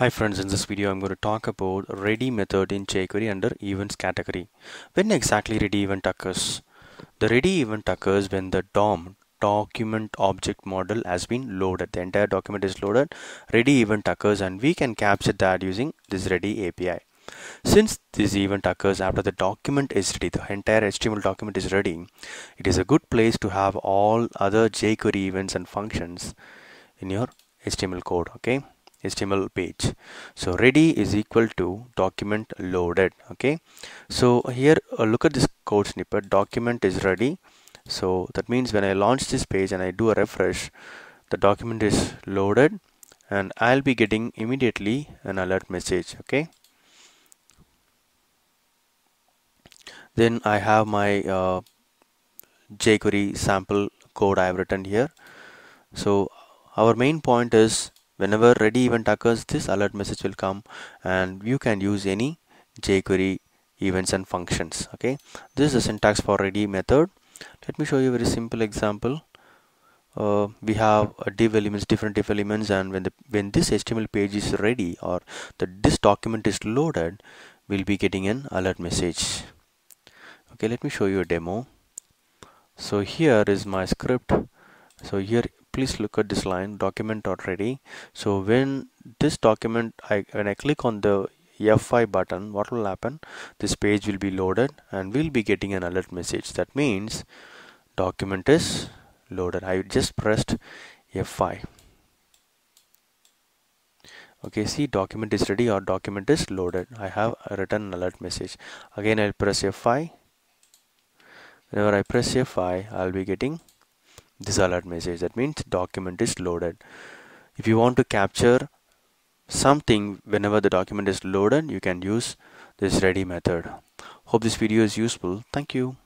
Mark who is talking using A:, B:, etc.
A: Hi friends, in this video I'm going to talk about ready method in jQuery under events category. When exactly ready event occurs? The ready event occurs when the DOM document object model has been loaded. The entire document is loaded. Ready event occurs and we can capture that using this ready API. Since this event occurs after the document is ready, the entire HTML document is ready, it is a good place to have all other jQuery events and functions in your HTML code. Okay. HTML page so ready is equal to document loaded okay so here uh, look at this code snippet document is ready so that means when I launch this page and I do a refresh the document is loaded and I'll be getting immediately an alert message okay then I have my uh, jQuery sample code I have written here so our main point is whenever ready event occurs this alert message will come and you can use any jQuery events and functions okay this is the syntax for ready method let me show you a very simple example uh, we have div elements different div elements and when the when this html page is ready or that this document is loaded we'll be getting an alert message okay let me show you a demo so here is my script so here please look at this line document not ready so when this document I when I click on the F5 button what will happen this page will be loaded and we'll be getting an alert message that means document is loaded I just pressed F5 okay see document is ready or document is loaded I have written alert message again I'll press F5 whenever I press F5 I'll be getting this alert message that means document is loaded if you want to capture something whenever the document is loaded you can use this ready method hope this video is useful thank you